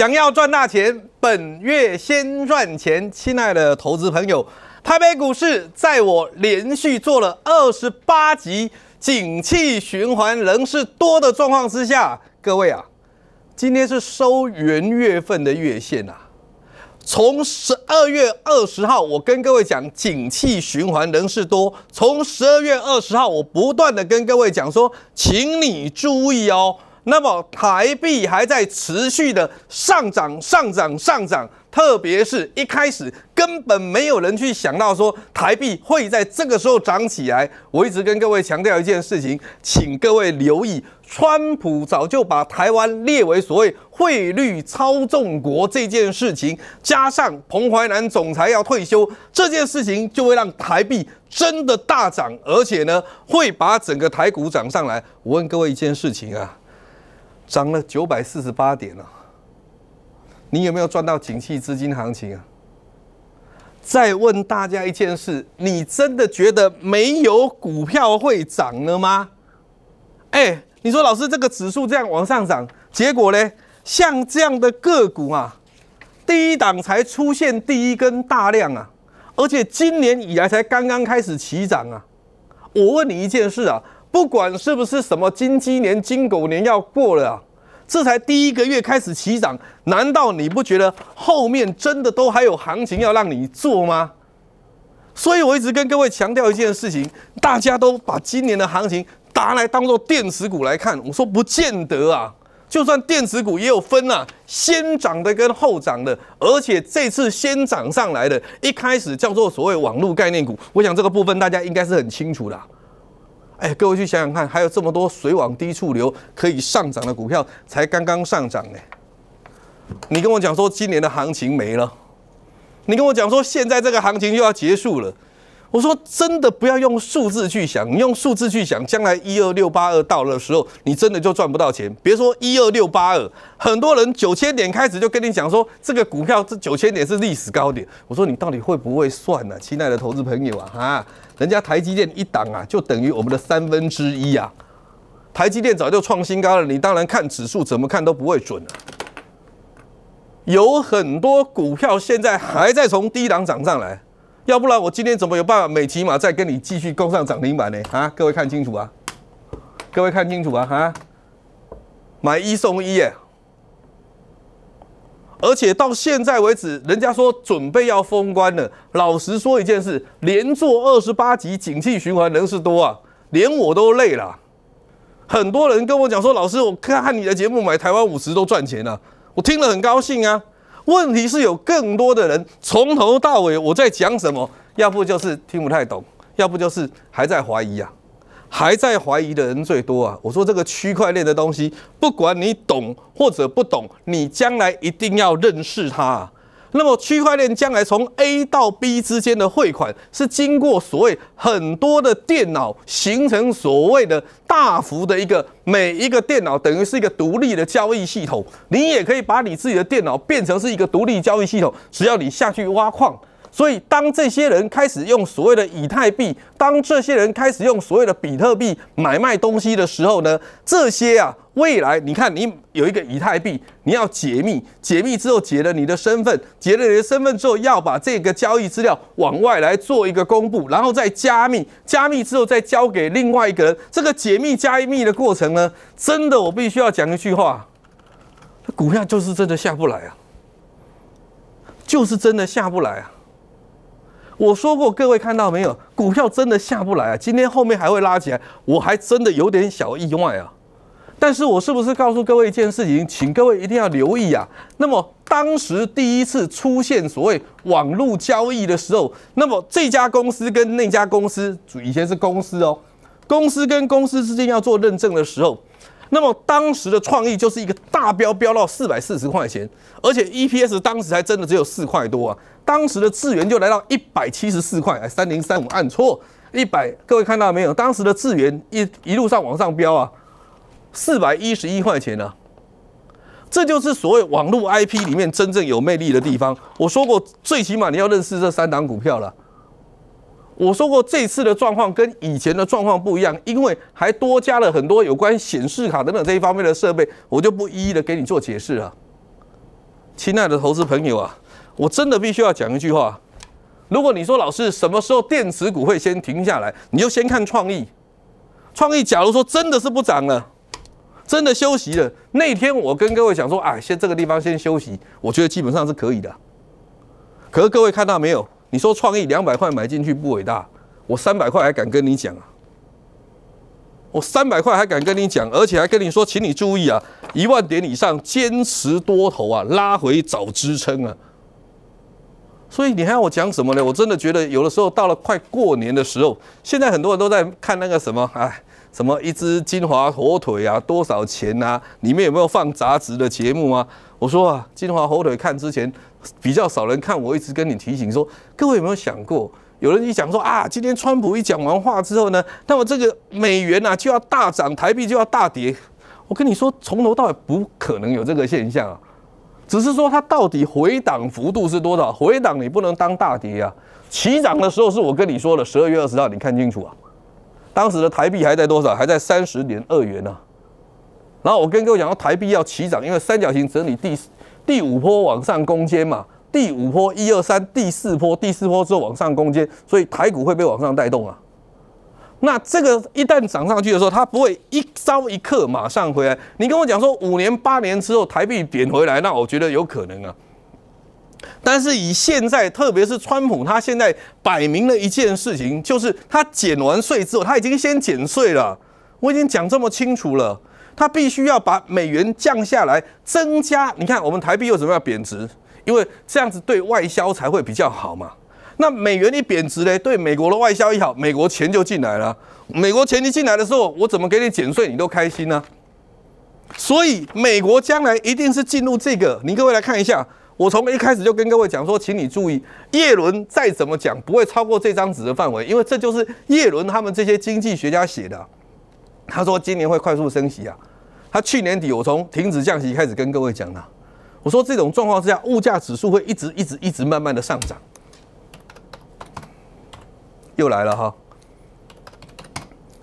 想要赚大钱，本月先赚钱，亲爱的投资朋友。台北股市在我连续做了二十八集景气循环仍是多的状况之下，各位啊，今天是收元月份的月线呐。从十二月二十号，我跟各位讲景气循环仍是多。从十二月二十号，我不断的跟各位讲说，请你注意哦。那么台币还在持续的上涨，上涨，上涨，特别是一开始根本没有人去想到说台币会在这个时候涨起来。我一直跟各位强调一件事情，请各位留意，川普早就把台湾列为所谓汇率操纵国这件事情，加上彭淮南总裁要退休这件事情，就会让台币真的大涨，而且呢会把整个台股涨上来。我问各位一件事情啊。涨了九百四十八点了，你有没有赚到？景气资金行情啊！再问大家一件事，你真的觉得没有股票会涨了吗？哎，你说老师，这个指数这样往上涨，结果呢？像这样的个股啊，第一档才出现第一根大量啊，而且今年以来才刚刚开始起涨啊！我问你一件事啊。不管是不是什么金鸡年、金狗年要过了，啊，这才第一个月开始起涨，难道你不觉得后面真的都还有行情要让你做吗？所以我一直跟各位强调一件事情：大家都把今年的行情拿来当做电池股来看，我说不见得啊，就算电子股也有分啊，先涨的跟后涨的，而且这次先涨上来的一开始叫做所谓网络概念股，我想这个部分大家应该是很清楚的。哎，各位去想想看，还有这么多水往低处流，可以上涨的股票才刚刚上涨呢。你跟我讲说今年的行情没了，你跟我讲说现在这个行情又要结束了。我说真的，不要用数字去想，你用数字去想，将来一二六八二到的时候，你真的就赚不到钱。别说一二六八二，很多人九千点开始就跟你讲说，这个股票这九千点是历史高点。我说你到底会不会算呢，亲爱的投资朋友啊啊！人家台积电一档啊，就等于我们的三分之一啊。台积电早就创新高了，你当然看指数怎么看都不会准。有很多股票现在还在从低档涨上来。要不然我今天怎么有办法每起嘛，再跟你继续攻上涨停板呢？啊，各位看清楚啊，各位看清楚啊，哈，买一送一耶！而且到现在为止，人家说准备要封关了。老实说一件事，连做二十八集景气循环，人是多啊，连我都累了。很多人跟我讲说，老师，我看你的节目买台湾五十都赚钱了，我听了很高兴啊。问题是有更多的人从头到尾我在讲什么，要不就是听不太懂，要不就是还在怀疑啊，还在怀疑的人最多啊。我说这个区块链的东西，不管你懂或者不懂，你将来一定要认识它。那么，区块链将来从 A 到 B 之间的汇款，是经过所谓很多的电脑形成所谓的大幅的一个，每一个电脑等于是一个独立的交易系统。你也可以把你自己的电脑变成是一个独立交易系统，只要你下去挖矿。所以，当这些人开始用所谓的以太币，当这些人开始用所谓的比特币买卖东西的时候呢，这些啊，未来你看，你有一个以太币，你要解密，解密之后解了你的身份，解了你的身份之后，要把这个交易资料往外来做一个公布，然后再加密，加密之后再交给另外一个人。这个解密加密的过程呢，真的，我必须要讲一句话，股票就是真的下不来啊，就是真的下不来啊。我说过，各位看到没有？股票真的下不来啊！今天后面还会拉起来，我还真的有点小意外啊。但是我是不是告诉各位一件事情，请各位一定要留意啊。那么当时第一次出现所谓网络交易的时候，那么这家公司跟那家公司，以前是公司哦，公司跟公司之间要做认证的时候。那么当时的创意就是一个大标飙到四百四十块钱，而且 EPS 当时还真的只有四块多啊。当时的资源就来到一百七十四块，哎，三零三五按错，一百，各位看到没有？当时的资源一一路上往上飙啊，四百一十一块钱呢。这就是所谓网络 IP 里面真正有魅力的地方。我说过，最起码你要认识这三档股票了。我说过，这次的状况跟以前的状况不一样，因为还多加了很多有关显示卡等等这一方面的设备，我就不一一的给你做解释了。亲爱的投资朋友啊，我真的必须要讲一句话：如果你说老师什么时候电池股会先停下来，你就先看创意。创意假如说真的是不涨了，真的休息了，那天我跟各位讲说啊，先这个地方先休息，我觉得基本上是可以的。可是各位看到没有？你说创意两百块买进去不伟大，我三百块还敢跟你讲啊！我三百块还敢跟你讲，而且还跟你说，请你注意啊！一万点以上坚持多头啊，拉回找支撑啊。所以你还要我讲什么呢？我真的觉得有的时候到了快过年的时候，现在很多人都在看那个什么哎。什么一只金华火腿啊？多少钱啊？里面有没有放杂志的节目啊？我说啊，金华火腿看之前比较少人看，我一直跟你提醒说，各位有没有想过？有人一讲说啊，今天川普一讲完话之后呢，那么这个美元啊就要大涨，台币就要大跌。我跟你说，从头到尾不可能有这个现象，啊，只是说它到底回档幅度是多少？回档你不能当大跌啊。起涨的时候是我跟你说的十二月二十号，你看清楚啊。当时的台币还在多少？还在三十点二元呢。然后我跟各位讲台币要齐涨，因为三角形整理第第五波往上攻坚嘛，第五波一二三，第四波第四波之后往上攻坚，所以台股会被往上带动啊。那这个一旦涨上去的时候，它不会一朝一刻马上回来。你跟我讲说五年八年之后台币贬回来，那我觉得有可能啊。但是以现在，特别是川普，他现在摆明了一件事情，就是他减完税之后，他已经先减税了。我已经讲这么清楚了，他必须要把美元降下来，增加。你看，我们台币为什么要贬值？因为这样子对外销才会比较好嘛。那美元一贬值嘞，对美国的外销一好，美国钱就进来了。美国钱一进来的时候，我怎么给你减税，你都开心呢？所以，美国将来一定是进入这个。你各位来看一下。我从一开始就跟各位讲说，请你注意，叶伦再怎么讲，不会超过这张纸的范围，因为这就是叶伦他们这些经济学家写的。他说今年会快速升息啊，他去年底我从停止降息开始跟各位讲了，我说这种状况之下，物价指数会一直一直一直慢慢的上涨。又来了哈，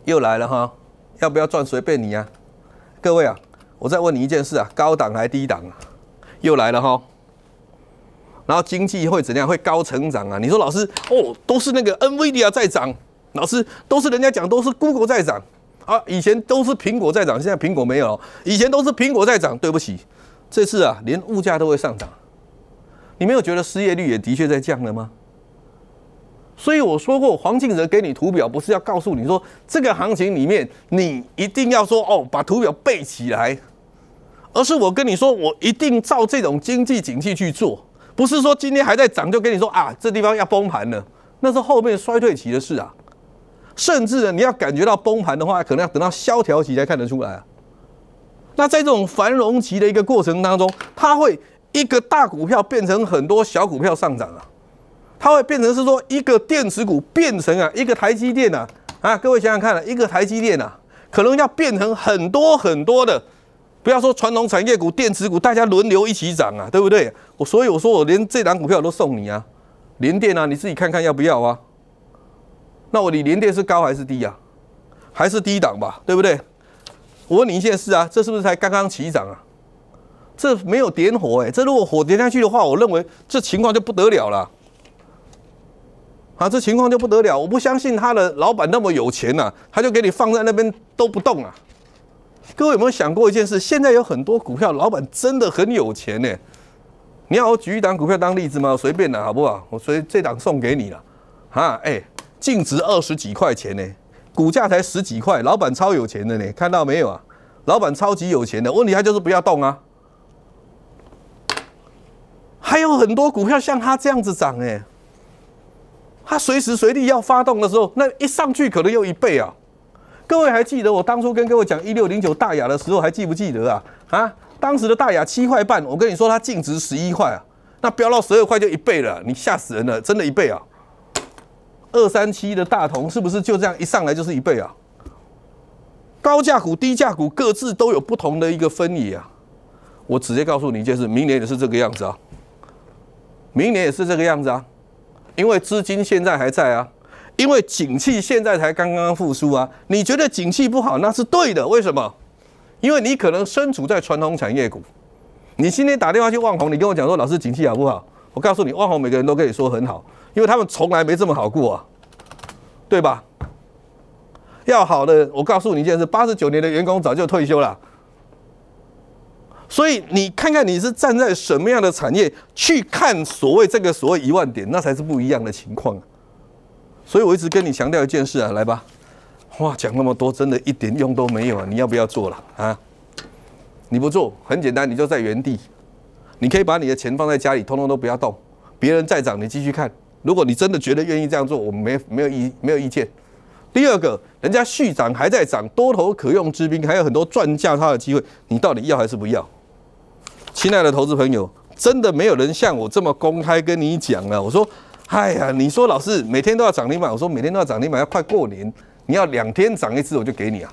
又来了哈，要不要赚随便你啊，各位啊，我再问你一件事啊，高档还低档啊？又来了哈。然后经济会怎样？会高成长啊？你说老师哦，都是那个 NVIDIA 在涨，老师都是人家讲都是 Google 在涨啊，以前都是苹果在涨，现在苹果没有，以前都是苹果在涨。对不起，这次啊，连物价都会上涨。你没有觉得失业率也的确在降了吗？所以我说过，黄敬哲给你图表不是要告诉你说这个行情里面你一定要说哦把图表背起来，而是我跟你说，我一定照这种经济景气去做。不是说今天还在涨，就跟你说啊，这地方要崩盘了，那是后面衰退期的事啊。甚至呢，你要感觉到崩盘的话，可能要等到萧条期才看得出来啊。那在这种繁荣期的一个过程当中，它会一个大股票变成很多小股票上涨啊，它会变成是说一个电池股变成啊一个台积电啊啊，各位想想看，一个台积电啊，可能要变成很多很多的。不要说传统产业股、电子股，大家轮流一起涨啊，对不对？我所以我说我连这档股票都送你啊，联电啊，你自己看看要不要啊？那我你联电是高还是低啊？还是低档吧，对不对？我问你一件事啊，这是不是才刚刚起涨啊？这没有点火哎，这如果火点下去的话，我认为这情况就不得了了。啊，这情况就不得了，我不相信他的老板那么有钱啊，他就给你放在那边都不动啊。各位有没有想过一件事？现在有很多股票，老板真的很有钱呢。你要我举一档股票当例子吗？随便拿，好不好？我随这档送给你了。哈，哎，净值二十几块钱呢，股价才十几块，老板超有钱的呢。看到没有啊？老板超级有钱的，问题他就是不要动啊。还有很多股票像他这样子涨哎，他随时随地要发动的时候，那一上去可能又一倍啊。各位还记得我当初跟各位讲一六零九大雅的时候，还记不记得啊？啊，当时的大雅七块半，我跟你说它净值十一块啊，那飙到十二块就一倍了，你吓死人了，真的，一倍啊！二三七的大同是不是就这样一上来就是一倍啊？高价股、低价股各自都有不同的一个分野啊。我直接告诉你，就是明年也是这个样子啊，明年也是这个样子啊，因为资金现在还在啊。因为景气现在才刚刚复苏啊！你觉得景气不好，那是对的。为什么？因为你可能身处在传统产业股。你今天打电话去万红，你跟我讲说，老师景气好不好？我告诉你，万红每个人都跟你说很好，因为他们从来没这么好过啊，对吧？要好的，我告诉你一件事：八十九年的员工早就退休了。所以你看看你是站在什么样的产业去看所谓这个所谓一万点，那才是不一样的情况啊。所以我一直跟你强调一件事啊，来吧，哇，讲那么多，真的一点用都没有啊！你要不要做了啊？你不做，很简单，你就在原地。你可以把你的钱放在家里，通通都不要动。别人再涨，你继续看。如果你真的觉得愿意这样做，我们没没有意没有意见。第二个人家续涨还在涨，多头可用之兵还有很多赚价差的机会，你到底要还是不要？亲爱的投资朋友，真的没有人像我这么公开跟你讲啊！我说。哎呀，你说老师每天都要涨停板，我说每天都要涨停板，要快过年，你要两天涨一次我就给你啊。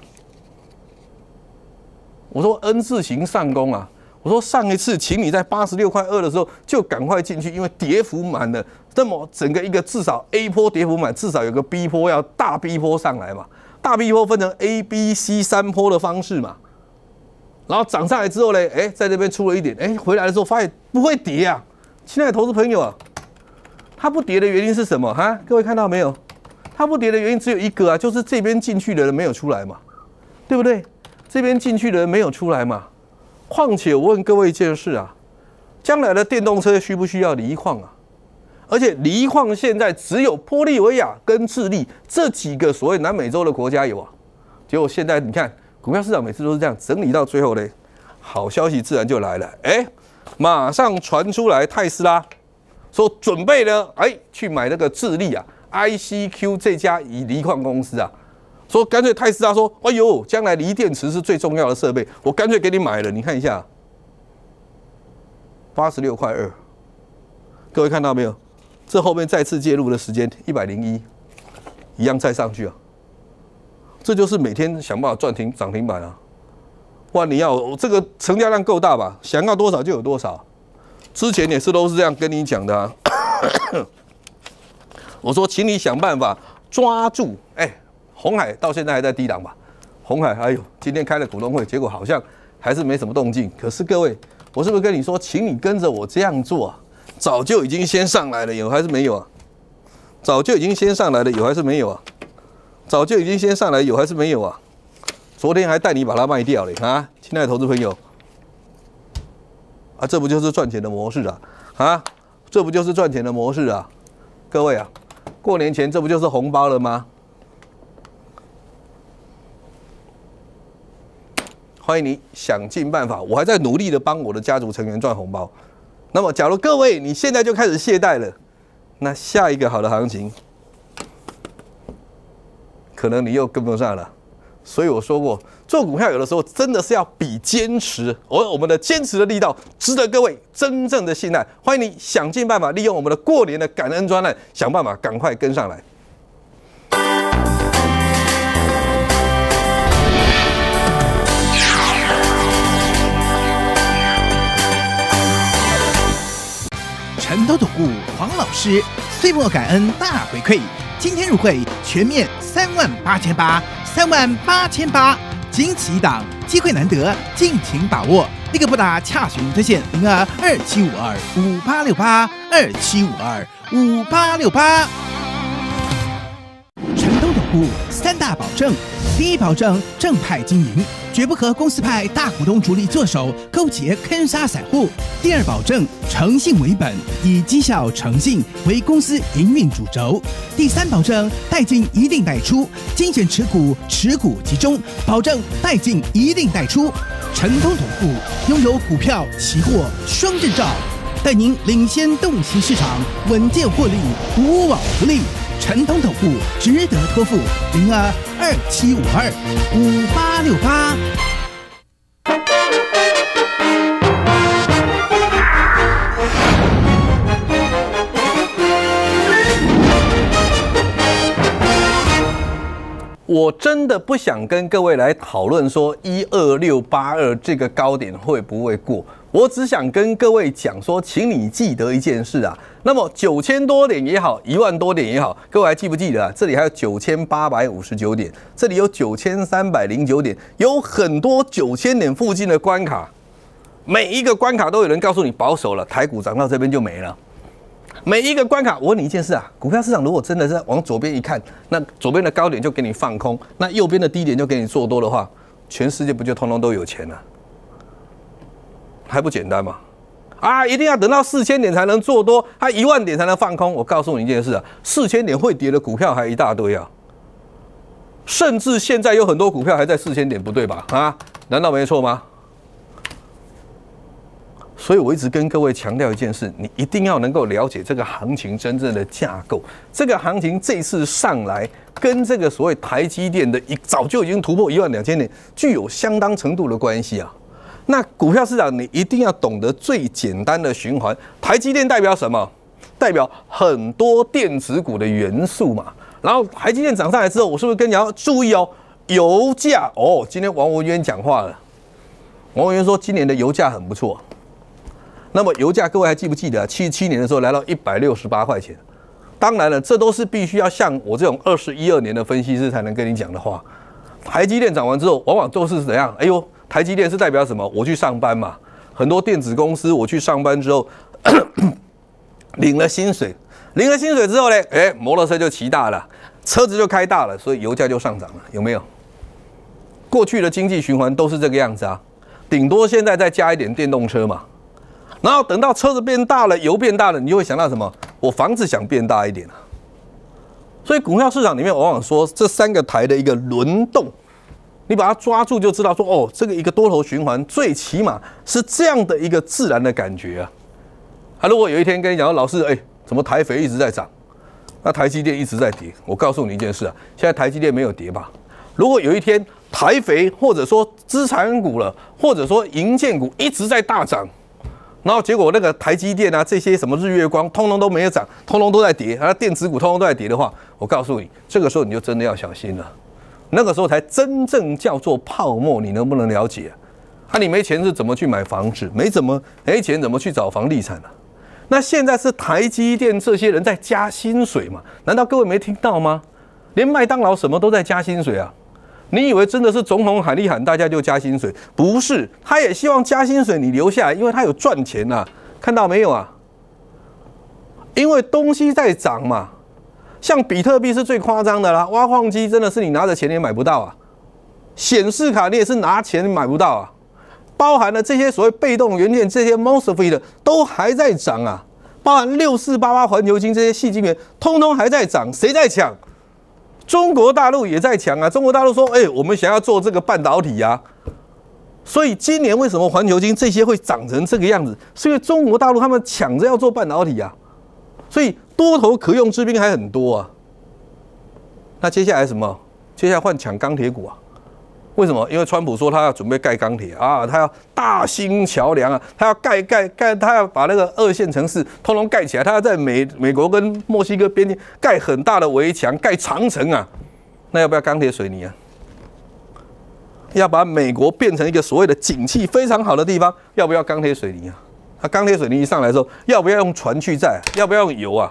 我说 N 字形上攻啊，我说上一次请你在八十六块二的时候就赶快进去，因为跌幅满了，那么整个一个至少 A 波跌幅满，至少有个 B 波要大 B 波上来嘛，大 B 波分成 A、B、C 三波的方式嘛，然后涨上来之后呢，哎，在这边出了一点，哎，回来的时候发现不会跌啊，亲爱的投资朋友啊。它不跌的原因是什么？哈，各位看到没有？它不跌的原因只有一个啊，就是这边进去的人没有出来嘛，对不对？这边进去的人没有出来嘛。况且我问各位一件事啊，将来的电动车需不需要锂矿啊？而且锂矿现在只有玻利维亚跟智利这几个所谓南美洲的国家有啊。结果现在你看，股票市场每次都是这样整理到最后嘞，好消息自然就来了。哎，马上传出来泰斯拉。说准备呢？哎，去买那个智利啊，I C Q 这家锂锂矿公司啊。说干脆泰斯啊，说哎呦，将来锂电池是最重要的设备，我干脆给你买了。你看一下，八十六块二，各位看到没有？这后面再次介入的时间一百零一，一样再上去啊。这就是每天想办法赚停涨停板啊。哇，你要这个成交量够大吧？想要多少就有多少。之前也是都是这样跟你讲的，啊。我说请你想办法抓住，哎，红海到现在还在低档吧？红海，哎呦，今天开了股东会，结果好像还是没什么动静。可是各位，我是不是跟你说，请你跟着我这样做啊？早就已经先上来了，有还是没有啊？早就已经先上来了，有还是没有啊？早就已经先上来，有还是没有啊？昨天还带你把它卖掉嘞啊，亲爱的投资朋友。啊，这不就是赚钱的模式啊！啊，这不就是赚钱的模式啊！各位啊，过年前这不就是红包了吗？欢迎你想尽办法，我还在努力的帮我的家族成员赚红包。那么，假如各位你现在就开始懈怠了，那下一个好的行情，可能你又跟不上了。所以我说过，做股票有的时候真的是要比坚持，而我们的坚持的力道值得各位真正的信赖。欢迎你想尽办法利用我们的过年的感恩专栏，想办法赶快跟上来。成都的顾黄老师岁末感恩大回馈，今天入会全面三万八千八。三万八千八，仅此一档，机会难得，敬请把握！立刻拨打恰选热线零二二七五二五八六八二七五二五八六八。五三大保证：第一保证正派经营，绝不和公司派大股东主力做手勾结坑杀散户；第二保证诚信为本，以绩效诚信为公司营运主轴；第三保证代进一定代出，精选持股，持股集中，保证代进一定代出，成功同步，拥有股票期货双证照，带您领先洞悉市场，稳健获利，无往不利。陈彤总部值得托付，零二二七五二五八六八。我真的不想跟各位来讨论说一二六八二这个高点会不会过。我只想跟各位讲说，请你记得一件事啊。那么九千多点也好，一万多点也好，各位还记不记得？这里还有九千八百五十九点，这里有九千三百零九点，有很多九千点附近的关卡。每一个关卡都有人告诉你保守了，台股涨到这边就没了。每一个关卡，我问你一件事啊：股票市场如果真的是往左边一看，那左边的高点就给你放空，那右边的低点就给你做多的话，全世界不就通通都有钱了？还不简单嘛？啊，一定要等到四千点才能做多，还一万点才能放空。我告诉你一件事啊，四千点会跌的股票还一大堆啊，甚至现在有很多股票还在四千点，不对吧？啊，难道没错吗？所以我一直跟各位强调一件事，你一定要能够了解这个行情真正的架构。这个行情这次上来，跟这个所谓台积电的一早就已经突破一万两千点，具有相当程度的关系啊。那股票市场，你一定要懂得最简单的循环。台积电代表什么？代表很多电子股的元素嘛。然后台积电涨上来之后，我是不是跟你要注意哦？油价哦，今天王文渊讲话了。王文渊说今年的油价很不错。那么油价，各位还记不记得啊？七七年的时候来到一百六十八块钱。当然了，这都是必须要像我这种二十一二年的分析师才能跟你讲的话。台积电涨完之后，往往做事是怎样？哎呦！台积电是代表什么？我去上班嘛，很多电子公司我去上班之后，领了薪水，领了薪水之后呢，哎，摩托车就骑大了，车子就开大了，所以油价就上涨了，有没有？过去的经济循环都是这个样子啊，顶多现在再加一点电动车嘛，然后等到车子变大了，油变大了，你就会想到什么？我房子想变大一点啊。所以股票市场里面往往说这三个台的一个轮动。你把它抓住就知道，说哦，这个一个多头循环，最起码是这样的一个自然的感觉啊。他如果有一天跟你讲说，老师，哎，怎么台肥一直在涨，那台积电一直在跌？我告诉你一件事啊，现在台积电没有跌吧？如果有一天台肥或者说资产股了，或者说银建股一直在大涨，然后结果那个台积电啊，这些什么日月光，通通都没有涨，通通都在跌，啊，电子股通通都在跌的话，我告诉你，这个时候你就真的要小心了。那个时候才真正叫做泡沫，你能不能了解？啊，你没钱是怎么去买房子？没怎么，没钱怎么去找房地产呢？那现在是台积电这些人在加薪水嘛？难道各位没听到吗？连麦当劳什么都在加薪水啊？你以为真的是总统喊一喊大家就加薪水？不是，他也希望加薪水你留下来，因为他有赚钱呐，看到没有啊？因为东西在涨嘛。像比特币是最夸张的啦，挖矿机真的是你拿着钱也买不到啊，显示卡你也是拿钱买不到啊，包含了这些所谓被动元件，这些 MOSFET 的都还在涨啊，包含六四八八环球金这些细晶圆，通通还在涨，谁在抢？中国大陆也在抢啊，中国大陆说，哎，我们想要做这个半导体啊，所以今年为什么环球金这些会涨成这个样子？是因为中国大陆他们抢着要做半导体啊，所以。多头可用之兵还很多啊，那接下来什么？接下来换抢钢铁股啊？为什么？因为川普说他要准备盖钢铁啊，他要大兴桥梁啊，他要盖盖盖，他要把那个二线城市通通盖起来，他要在美美国跟墨西哥边境盖很大的围墙，盖长城啊，那要不要钢铁水泥啊？要把美国变成一个所谓的景气非常好的地方，要不要钢铁水泥啊？那钢铁水泥一上来之后，要不要用船去载？要不要用油啊？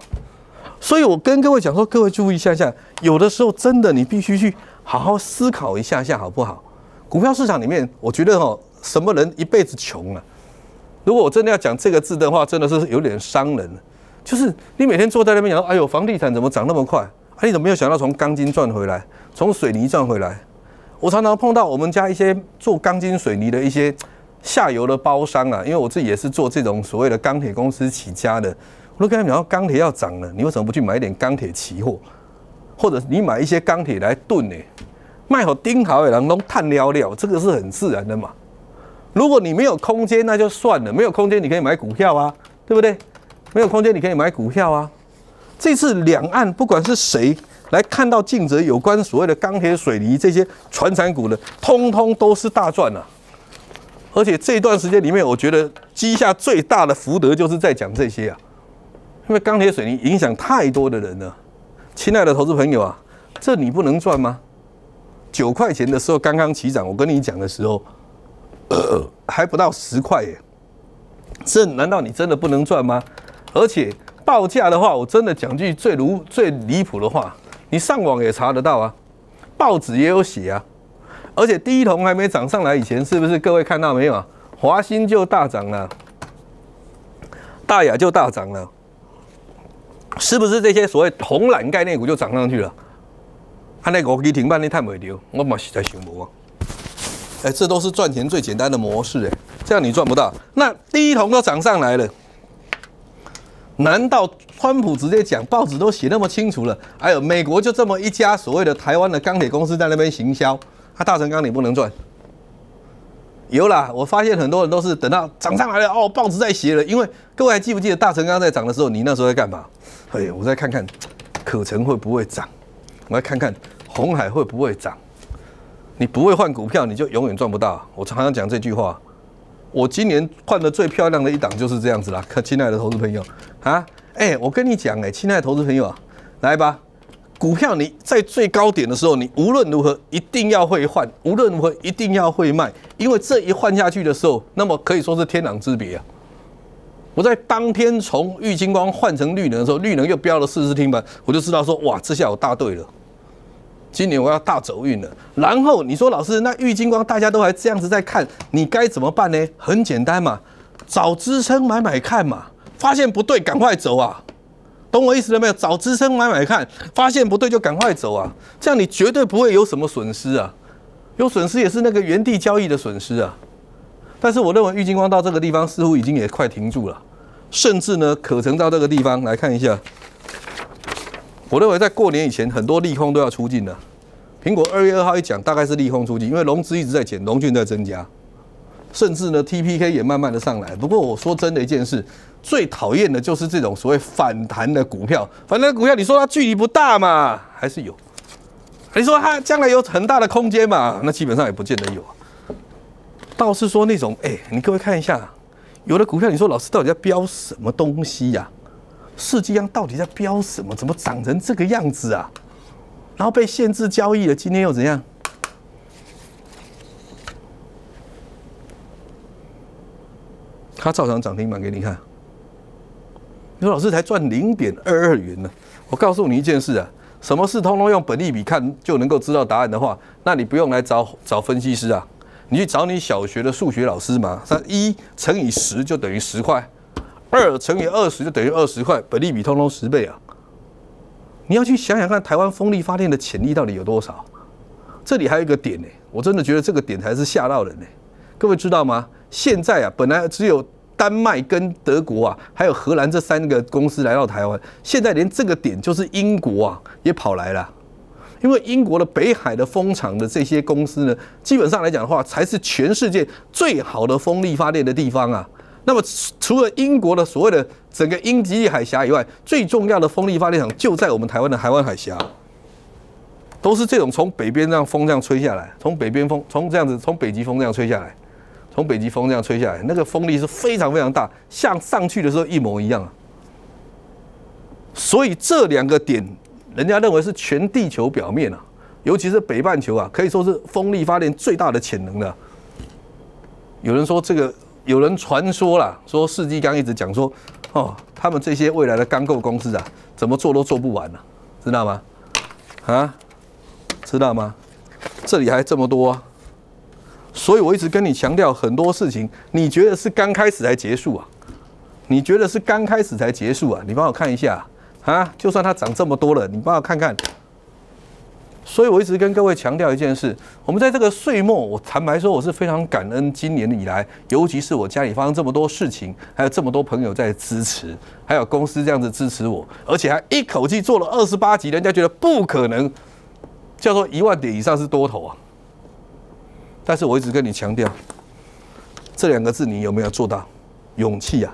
所以我跟各位讲说，各位注意一下下，有的时候真的你必须去好好思考一下下，好不好？股票市场里面，我觉得哦，什么人一辈子穷啊？如果我真的要讲这个字的话，真的是有点伤人。就是你每天坐在那边讲，哎呦，房地产怎么涨那么快？啊，你怎么没有想到从钢筋赚回来，从水泥赚回来？我常常碰到我们家一些做钢筋水泥的一些。下游的包商啊，因为我自己也是做这种所谓的钢铁公司起家的，我都跟他讲说钢铁要涨了，你为什么不去买一点钢铁期货，或者你买一些钢铁来炖呢？卖好钉好，也能弄碳料料，这个是很自然的嘛。如果你没有空间，那就算了，没有空间你可以买股票啊，对不对？没有空间你可以买股票啊。这次两岸不管是谁来看到尽责有关所谓的钢铁、水泥这些传产股的，通通都是大赚啊。而且这段时间里面，我觉得积下最大的福德就是在讲这些啊，因为钢铁水泥影响太多的人了。亲爱的投资朋友啊，这你不能赚吗？九块钱的时候刚刚起涨，我跟你讲的时候，还不到十块耶。这难道你真的不能赚吗？而且报价的话，我真的讲句最如最离谱的话，你上网也查得到啊，报纸也有写啊。而且第一桶还没涨上来以前，是不是各位看到没有啊？华兴就大涨了，大雅就大涨了，是不是这些所谓铜缆概念股就涨上去了？他那个给停半天太没丢，我嘛实在想不啊。哎，这都是赚钱最简单的模式哎，这样你赚不到。那第一桶都涨上来了，难道川普直接讲报纸都写那么清楚了？哎呦，美国就这么一家所谓的台湾的钢铁公司在那边行销。啊，大成钢你不能赚，有啦！我发现很多人都是等到涨上来了，哦，报纸在写了。因为各位还记不记得大成钢在涨的时候，你那时候在干嘛？哎，我再看看可成会不会涨，我再看看红海会不会涨。你不会换股票，你就永远赚不到。我常常讲这句话。我今年换的最漂亮的一档就是这样子啦。可亲爱的投资朋友啊，哎，我跟你讲哎，亲爱的投资朋友，来吧。股票，你在最高点的时候，你无论如何一定要会换，无论如何一定要会卖，因为这一换下去的时候，那么可以说是天壤之别啊。我在当天从玉金光换成绿能的时候，绿能又飙了四十天板，我就知道说，哇，这下我大对了，今年我要大走运了。然后你说老师，那玉金光大家都还这样子在看，你该怎么办呢？很简单嘛，找支撑买买看嘛，发现不对赶快走啊。懂我意思了没有？找支撑买买看，发现不对就赶快走啊！这样你绝对不会有什么损失啊，有损失也是那个原地交易的损失啊。但是我认为郁金光到这个地方似乎已经也快停住了，甚至呢可成到这个地方来看一下。我认为在过年以前很多利空都要出尽了。苹果二月二号一讲大概是利空出尽，因为融资一直在减，融券在增加。甚至呢，TPK 也慢慢的上来。不过我说真的一件事，最讨厌的就是这种所谓反弹的股票。反弹股票，你说它距离不大嘛？还是有？你说它将来有很大的空间嘛？那基本上也不见得有。倒是说那种，哎，你各位看一下，有的股票，你说老师到底在标什么东西呀？世纪央到底在标什么？怎么涨成这个样子啊？然后被限制交易了，今天又怎样？它照常涨停板给你看，你说老师才赚零点二二元呢。我告诉你一件事啊，什么事通通用本利比看就能够知道答案的话，那你不用来找找分析师啊，你去找你小学的数学老师嘛。那一乘以十就等于十块，二乘以二十就等于二十块，本利比通通十倍啊。你要去想想看，台湾风力发电的潜力到底有多少？这里还有一个点呢，我真的觉得这个点才是吓到人呢。各位知道吗？现在啊，本来只有丹麦跟德国啊，还有荷兰这三个公司来到台湾，现在连这个点就是英国啊也跑来了，因为英国的北海的风场的这些公司呢，基本上来讲的话，才是全世界最好的风力发电的地方啊。那么除了英国的所谓的整个英吉利海峡以外，最重要的风力发电厂就在我们台湾的台湾海峡，都是这种从北边这样风这样吹下来，从北边风，从这样子从北极风这样吹下来。从北极风这样吹下来，那个风力是非常非常大，像上去的时候一模一样啊。所以这两个点，人家认为是全地球表面啊，尤其是北半球啊，可以说是风力发电最大的潜能的。有人说这个，有人传说了，说世纪刚一直讲说，哦，他们这些未来的钢构公司啊，怎么做都做不完啊，知道吗？啊，知道吗？这里还这么多。所以我一直跟你强调很多事情，你觉得是刚开始才结束啊？你觉得是刚开始才结束啊？你帮我看一下啊！就算它涨这么多了，你帮我看看。所以我一直跟各位强调一件事：我们在这个岁末，我坦白说，我是非常感恩今年以来，尤其是我家里发生这么多事情，还有这么多朋友在支持，还有公司这样子支持我，而且还一口气做了二十八集，人家觉得不可能，叫做一万点以上是多头啊。但是我一直跟你强调，这两个字你有没有做到？勇气啊，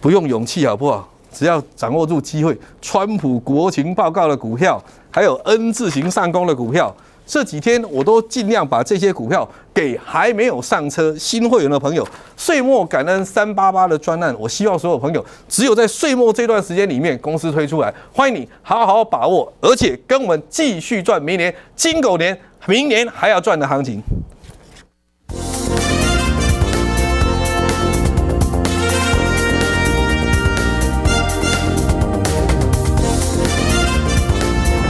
不用勇气好不好？只要掌握住机会，川普国情报告的股票，还有 N 字形上攻的股票，这几天我都尽量把这些股票给还没有上车新会员的朋友。岁末感恩三八八的专案，我希望所有朋友只有在岁末这段时间里面，公司推出来，欢迎你好好把握，而且跟我们继续赚明年金狗年，明年还要赚的行情。